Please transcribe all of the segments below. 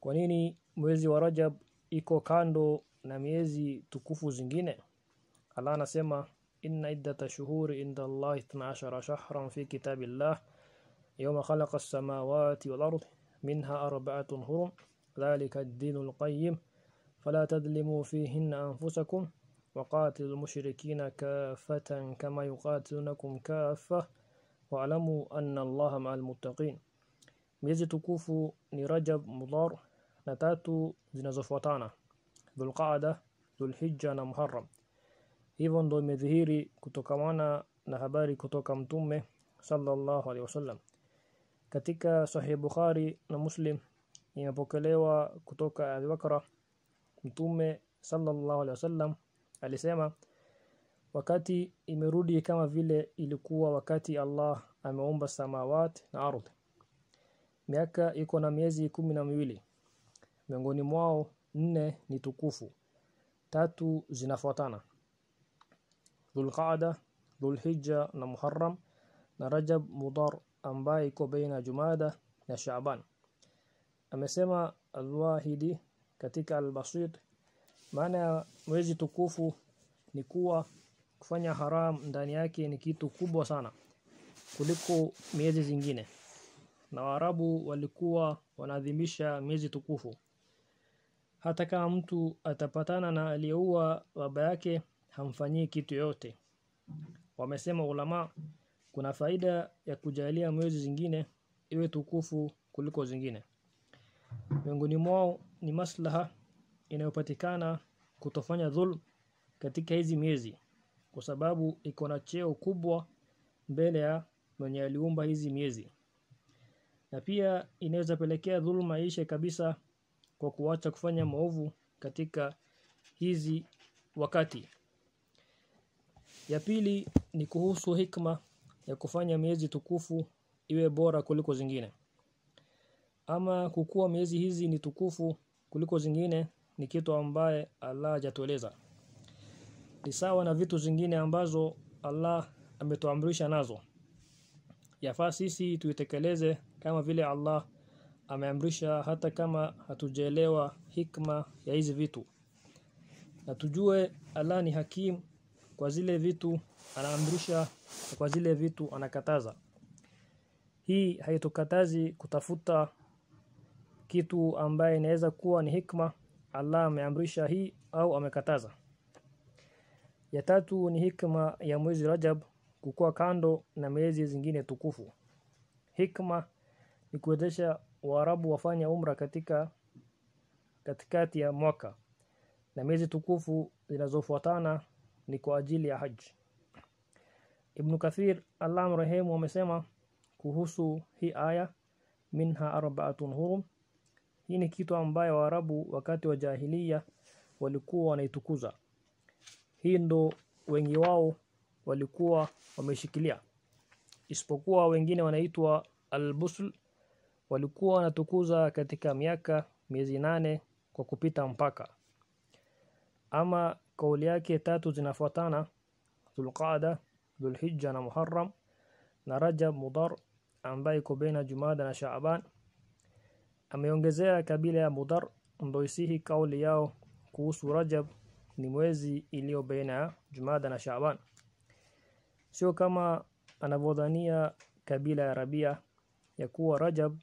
Kwa nini mwezi wa Rajab iko kando na miezi tukufu zingine? Allah anasema inna iddat shuhuri inda Allah 12 shahran fi kitabillah yawma khalaqa as-samawati wal ardh minha arba'atun hurum dhalika ad dinu al qayyim fala tadlimu fihinna anfusakum وقاتلوا المشركين كافة كما يقاتلونكم كافة واعلموا أن الله مع المتقين miezi tukufu ni Rajab, Mudhar, na tatu zinazofuatana Dhulqaada, Dhulhijja na Muharram. Hivyo ndo imedhihiri kutokamana na habari kutoka Mtume sallallahu alaihi wasallam. Katika Sahih Bukhari na Muslim imepokelewa kutoka Abu Mtume sallallahu alaihi wasallam alisema wakati imerudi kama vile ilikuwa wakati Allah ameumba samawati na ardhi miaka iko na miezi kumi na miwili miongoni mwao nne ni tukufu tatu zinafuatana Dhulqaada Dhulhijja na Muharram na Rajab Mudar ambaye iko baina Jumada na Shaaban amesema Al-Wahidi katika Al-Basit maana ya mwezi tukufu ni kuwa kufanya haram ndani yake ni kitu kubwa sana kuliko miezi zingine na Waarabu walikuwa wanaadhimisha miezi tukufu hata kama mtu atapatana na aliyeua baba yake hamfanyii kitu yote wamesema ulama kuna faida ya kujalia mwezi zingine iwe tukufu kuliko zingine miongoni mwao ni maslaha inayopatikana kutofanya dhulm katika hizi miezi kwa sababu iko na cheo kubwa mbele ya mwenye aliumba hizi miezi na pia inaweza pelekea dhulma ishe kabisa kwa kuacha kufanya maovu katika hizi wakati ya pili ni kuhusu hikma ya kufanya miezi tukufu iwe bora kuliko zingine ama kukuwa miezi hizi ni tukufu kuliko zingine ni kitu ambaye Allah hajatueleza ni sawa na vitu zingine ambazo Allah ametuamrisha nazo yafaa sisi tuitekeleze kama vile Allah ameamrisha hata kama hatujaelewa hikma ya hizi vitu na tujue Allah ni hakim kwa zile vitu anaamrisha kwa zile vitu anakataza hii haitukatazi kutafuta kitu ambaye inaweza kuwa ni hikma Allah ameamrisha hii au amekataza ya tatu ni hikma ya mwezi Rajab kukua kando na miezi zingine tukufu hikma ni kuwezesha Waarabu wafanya Umra katika katikati ya mwaka na miezi tukufu zinazofuatana ni kwa ajili ya Haji. Ibn Kathir Allah rahimu amesema kuhusu hii aya minha arbaatun hurum. Hii ni kitu ambayo Waarabu wakati wa jahiliya walikuwa wanaitukuza. Hii ndo wengi wao walikuwa wameshikilia, isipokuwa wengine wanaitwa albusl walikuwa wanatukuza katika miaka miezi nane kwa kupita mpaka ama kauli yake tatu zinafuatana Dhulqaada Dhulhijja na Muharram na Rajab Mudar ambaye iko baina Jumada na Shaaban ameongezea kabila ya Mudar ndio isihi kauli yao kuhusu Rajab ni mwezi iliyo baina Jumada na Shaaban sio kama anavodhania kabila ya Rabia ya kuwa Rajab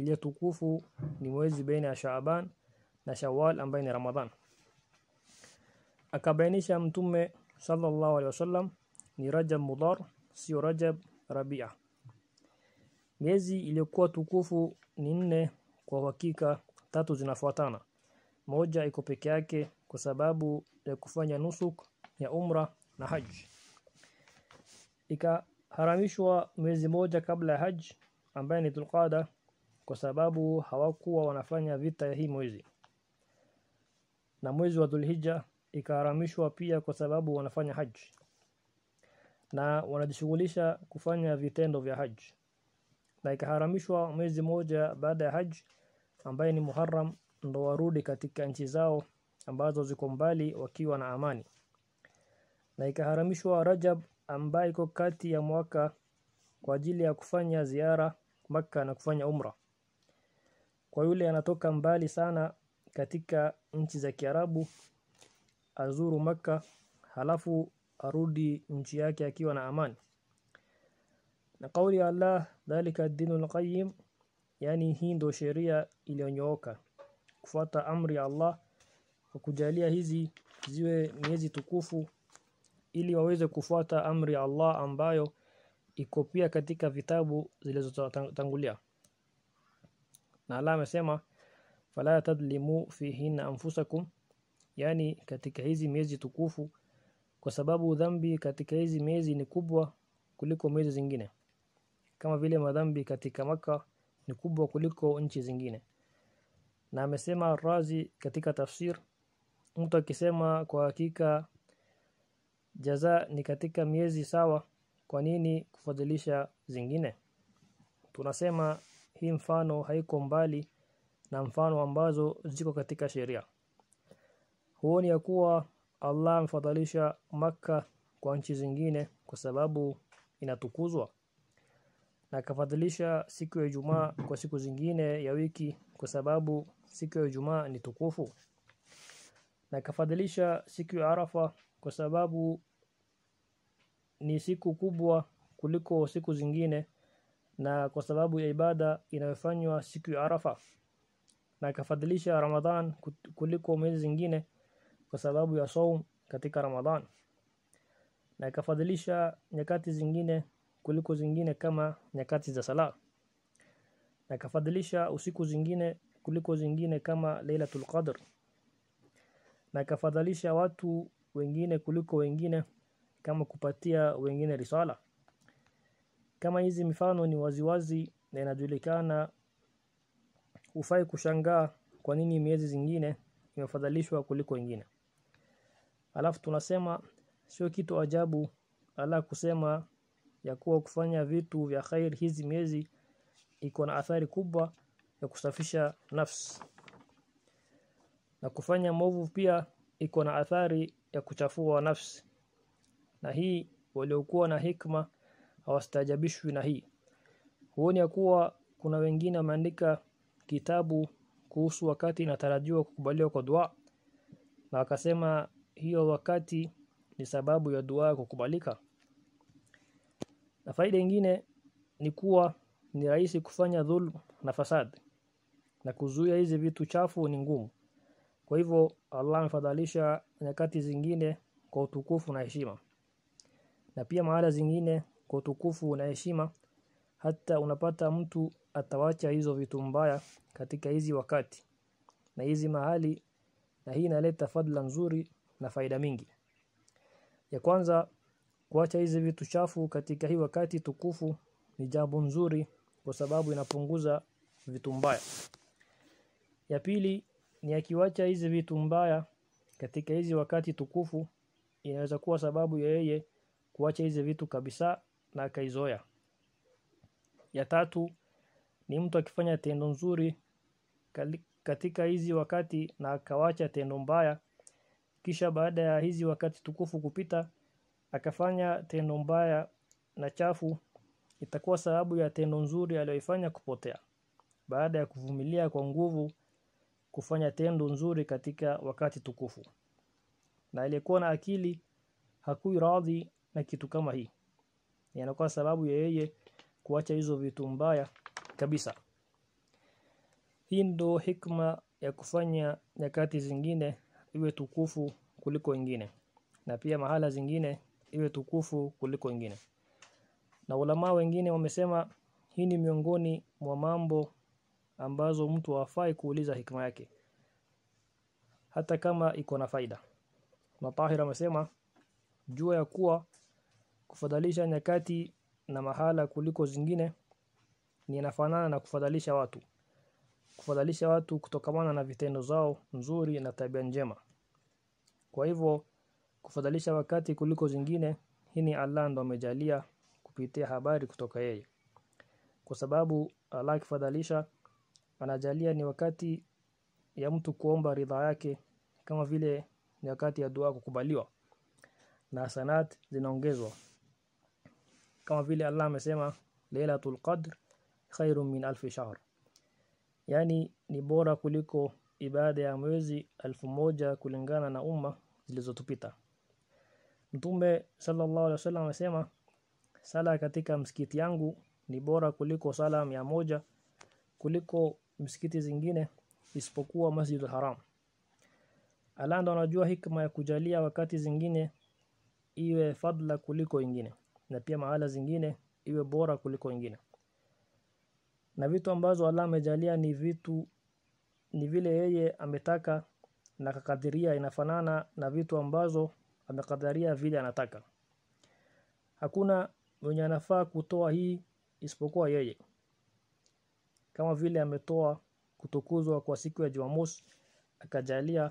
ile tukufu ni mwezi baina ya Shaaban na Shawwal ambaye ni Ramadhan. Akabainisha Mtume sallallahu alaihi wasallam ni Rajab Mudhar, sio Rajab Rabia. Miezi iliyokuwa tukufu ni nne, kwa hakika tatu zinafuatana. Moja iko peke yake kwa sababu ya kufanya nusuk ya umra na haji. Ikaharamishwa mwezi moja kabla ya haji ambaye ni Dhulqada kwa sababu hawakuwa wanafanya vita hii mwezi na mwezi wa Dhulhijja ikaharamishwa pia kwa sababu wanafanya haji na wanajishughulisha kufanya vitendo vya haji na ikaharamishwa mwezi moja baada ya haji ambaye ni Muharram ndo warudi katika nchi zao ambazo ziko mbali wakiwa na amani na ikaharamishwa Rajab ambaye iko kati ya mwaka kwa ajili ya kufanya ziara maka na kufanya umra kwa yule anatoka mbali sana katika nchi za kiarabu azuru maka halafu arudi nchi yake akiwa na amani. Na kauli ya Allah dhalika ad-dinul qayyim yani hii ndo sheria iliyonyooka kufuata amri ya Allah kwa kujalia hizi ziwe miezi tukufu ili waweze kufuata amri ya Allah ambayo iko pia katika vitabu zilizotangulia na Allah amesema fala tadlimu fihi anfusakum yani katika hizi miezi tukufu kwa sababu dhambi katika hizi miezi ni kubwa kuliko miezi zingine kama vile madhambi katika maka ni kubwa kuliko nchi zingine na amesema Razi katika tafsir mtu akisema kwa hakika jaza ni katika miezi sawa kwa nini kufadhilisha zingine tunasema hii mfano haiko mbali na mfano ambazo ziko katika sheria. Huoni ya kuwa Allah amfadhalisha maka kwa nchi zingine kwa sababu inatukuzwa na kafadhalisha siku ya Ijumaa kwa siku zingine ya wiki kwa sababu siku ya Ijumaa ni tukufu na kafadhalisha siku ya Arafa kwa sababu ni siku kubwa kuliko siku zingine na kwa sababu ya ibada inayofanywa siku ya Arafa na kafadhilisha Ramadhan kuliko mwezi zingine kwa sababu ya saum katika Ramadhan na kafadhilisha nyakati zingine kuliko zingine kama nyakati za sala na kafadhilisha usiku zingine kuliko zingine kama Lailatul Qadr na kafadhilisha watu wengine kuliko wengine kama kupatia wengine risala kama hizi mifano ni waziwazi na inajulikana hufai kushangaa kwa nini miezi zingine imefadhalishwa kuliko ingine. Alafu tunasema sio kitu ajabu ala kusema ya kuwa kufanya vitu vya khair hizi miezi iko na athari kubwa ya kusafisha nafsi. Na kufanya movu pia iko na athari ya kuchafua nafsi. Na hii waliokuwa na hikma hawastajabishwi na hii huoni ya kuwa kuna wengine wameandika kitabu kuhusu wakati inatarajiwa kukubaliwa kwa dua na wakasema hiyo wakati ni sababu ya dua kukubalika na faida nyingine ni kuwa ni rahisi kufanya dhulm na fasadi na kuzuia hizi vitu chafu ni ngumu kwa hivyo Allah amefadhalisha nyakati zingine kwa utukufu na heshima na pia mahala zingine kwa utukufu na heshima hata unapata mtu atawacha hizo vitu mbaya katika hizi wakati na hizi mahali na hii inaleta fadla nzuri na faida mingi ya kwanza kuacha hizi vitu chafu katika hii wakati tukufu ni jambo nzuri kwa sababu inapunguza vitu mbaya ya pili ni akiwacha hizi vitu mbaya katika hizi wakati tukufu inaweza kuwa sababu ya yeye kuacha hizi vitu kabisa na akaizoea. Ya tatu ni mtu akifanya tendo nzuri katika hizi wakati na akawacha tendo mbaya kisha baada ya hizi wakati tukufu kupita akafanya tendo mbaya na chafu itakuwa sababu ya tendo nzuri aliyoifanya kupotea baada ya kuvumilia kwa nguvu kufanya tendo nzuri katika wakati tukufu na aliyekuwa na akili hakuiradhi na kitu kama hii yanakuwa sababu ya yeye kuacha hizo vitu mbaya kabisa hii ndo hikma ya kufanya nyakati zingine iwe tukufu kuliko ingine na pia mahala zingine iwe tukufu kuliko ingine na ulama wengine wamesema hii ni miongoni mwa mambo ambazo mtu hafai kuuliza hikma yake hata kama iko na faida matahira amesema jua ya kuwa Kufadhalisha nyakati na mahala kuliko zingine ninafanana na kufadhalisha watu. Kufadhalisha watu kutokamana na vitendo zao nzuri na tabia njema. Kwa hivyo kufadhalisha wakati kuliko zingine hii ni Allah ndo amejalia kupitia habari kutoka yeye. Kwa sababu Allah akifadhalisha anajalia ni wakati ya mtu kuomba ridhaa yake kama vile nyakati ya dua kukubaliwa na sanat zinaongezwa kama vile Allah amesema Lailatul Qadr khairum min alfi shahr yani ni bora kuliko ibada ya mwezi alfu moja kulingana na umma zilizotupita Mtume sallallahu alaihi wasallam amesema sala katika msikiti yangu ni bora kuliko sala ya moja kuliko msikiti zingine isipokuwa Masjidul Haram Alanda anajua hikma ya kujalia wakati zingine iwe fadla kuliko ingine na pia mahala zingine iwe bora kuliko wengine na vitu ambazo Allah amejalia ni vitu ni vile yeye ametaka na kakadiria inafanana na vitu ambazo amekadiria vile anataka hakuna mwenye anafaa kutoa hii isipokuwa yeye kama vile ametoa kutukuzwa kwa siku ya Jumamosi akajalia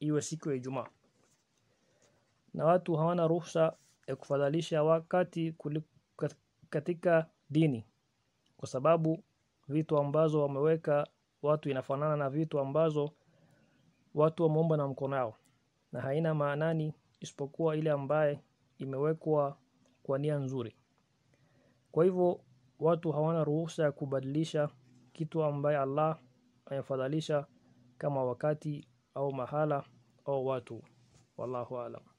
iwe siku ya Ijumaa na watu hawana ruhusa ya kufadhalisha wakati katika dini kwa sababu vitu ambazo wameweka watu inafanana na vitu ambazo watu wameomba na mkonao na haina maanani isipokuwa ile ambaye imewekwa kwa nia nzuri. Kwa hivyo watu hawana ruhusa ya kubadilisha kitu ambaye Allah amefadhalisha kama wakati au mahala au watu. Wallahu alam.